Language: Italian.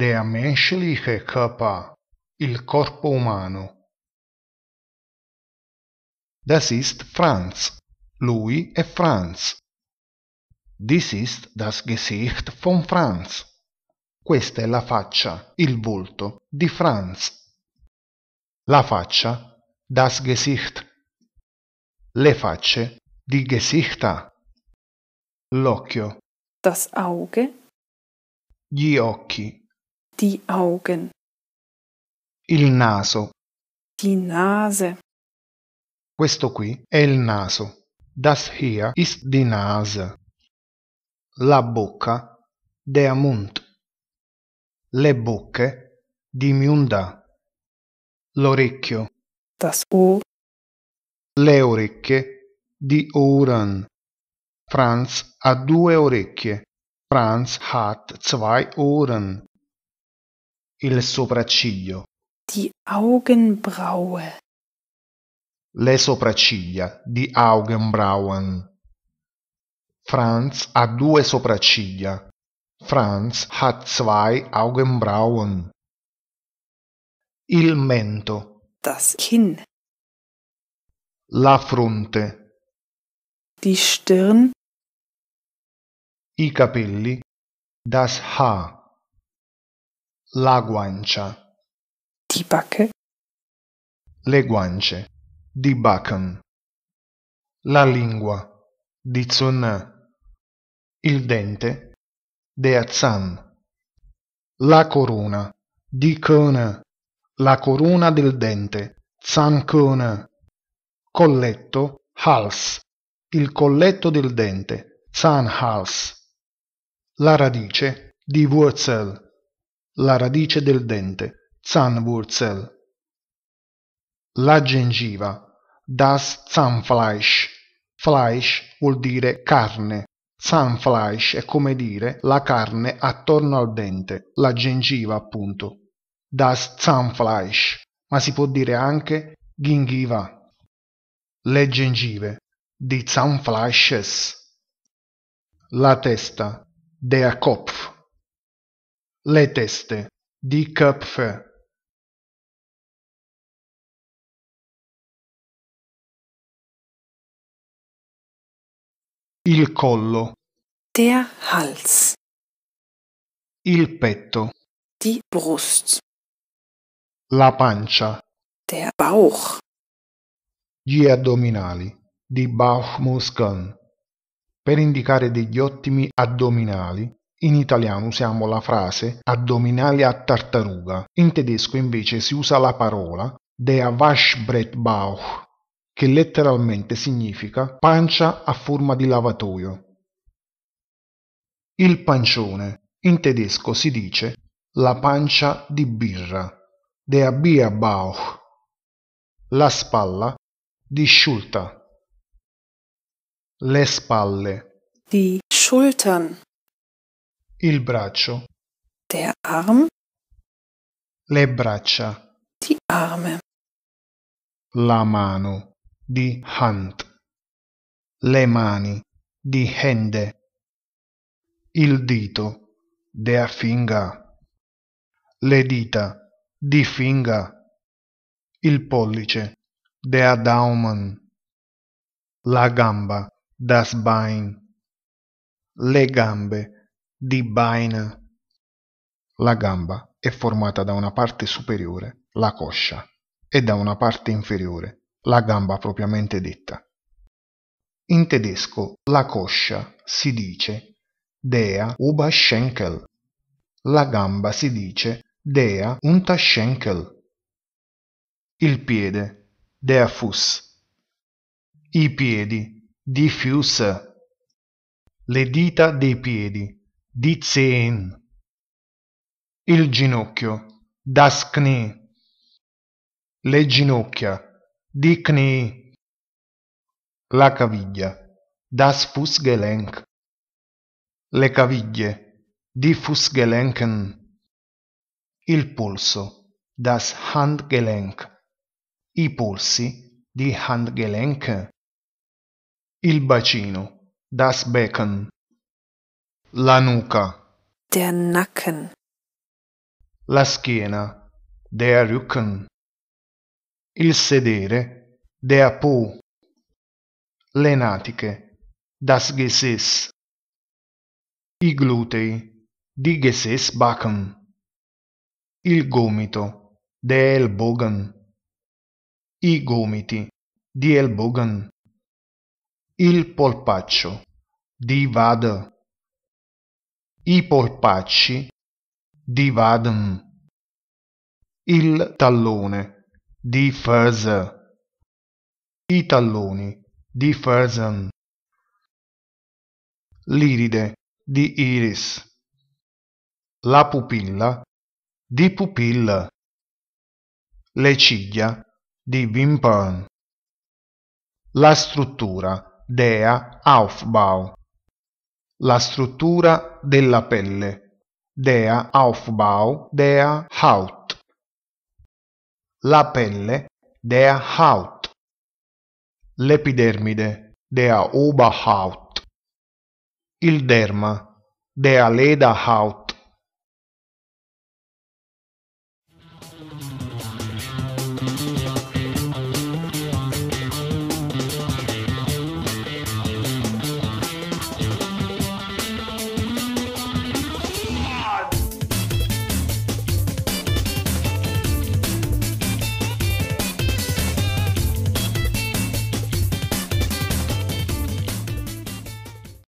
Der menschliche Körper, il corpo umano. Das ist Franz. Lui è Franz. Dies ist das Gesicht von Franz. Questa è la faccia, il volto di Franz. La faccia, das Gesicht. Le facce, di Gesichter. L'occhio. Das Auge. Gli occhi. Die Augen. Il naso. Die Nase. Questo qui è il naso. Das hier ist die Nase. La bocca. Der Mund. Le bocche. Die Munda. L'orecchio. Das Ohr. Le orecchie. Die Ohren. Franz ha due orecchie. Franz hat zwei Ohren il sopracciglio. Die Augenbraue. Le sopracciglia, die Augenbrauen. Franz ha due sopracciglia. Franz hat zwei Augenbrauen. Il mento. Das Kinn. La fronte. Die Stirn. I capelli. Das Haar. La guancia. Di bacche. Le guance. Di Dibakan. La lingua. Di Dizona. Il dente. De azzan. La corona. Di Dicona. La corona del dente. Zancona. Colletto. Hals. Il colletto del dente. Zahnhals. La radice. Di Wurzel la radice del dente, Zahnwurzel, la gengiva, das Zahnfleisch. Fleisch vuol dire carne. Zahnfleisch è come dire la carne attorno al dente, la gengiva appunto. Das Zahnfleisch, ma si può dire anche gingiva. Le gengive, die Zahnfleisches. La testa, der Kopf. Le teste di Köpfe Il collo. Der Hals. Il petto. Die Brust. La pancia. Der Bauch. Gli addominali, die Bauchmuskeln, per indicare degli ottimi addominali in italiano usiamo la frase addominali a tartaruga, in tedesco invece si usa la parola der Waschbrettbauch, che letteralmente significa pancia a forma di lavatoio. Il pancione, in tedesco si dice la pancia di birra, der Bierbauch, la spalla di Schulter. Le spalle. di Schultern. Il braccio. Der Arm. Le braccia. Die Arme. La mano. Di Hand. Le mani. Di Hände. Il dito. Der Finger. Le dita. Di Finger. Il pollice. Der Daumen. La gamba. Das Bein. Le gambe di Bain. La gamba è formata da una parte superiore, la coscia, e da una parte inferiore, la gamba propriamente detta. In tedesco la coscia si dice Dea Oberschenkel. La gamba si dice Dea Unterschenkel. Il piede Dea Fuß. I piedi Die Füße. Le dita dei piedi die Zehen. Il ginocchio, das Knie. Le ginocchia, di Knie. La caviglia, das Fußgelenk. Le caviglie, die Fußgelenken. Il polso, das Handgelenk. I polsi, die Handgelenke. Il bacino, das Becken la nuca. Der Nacken. La schiena. Der Rücken. Il sedere. Der Po. Le natiche. Das Gesäß. I glutei. Die Gesäßbacken. Il gomito. Der Ellbogen. I gomiti. Die Ellbogen. Il polpaccio. Die Wade i polpacci di Vadm, il tallone di Fersen, i talloni di Fersen, l'iride di Iris, la pupilla di Pupilla, le ciglia di Wimpern, la struttura Dea Aufbau la struttura della pelle. Dea Aufbau, Dea Haut. La pelle, Dea Haut. L'epidermide, Dea Oberhaut. Il derma, Dea Leda Haut.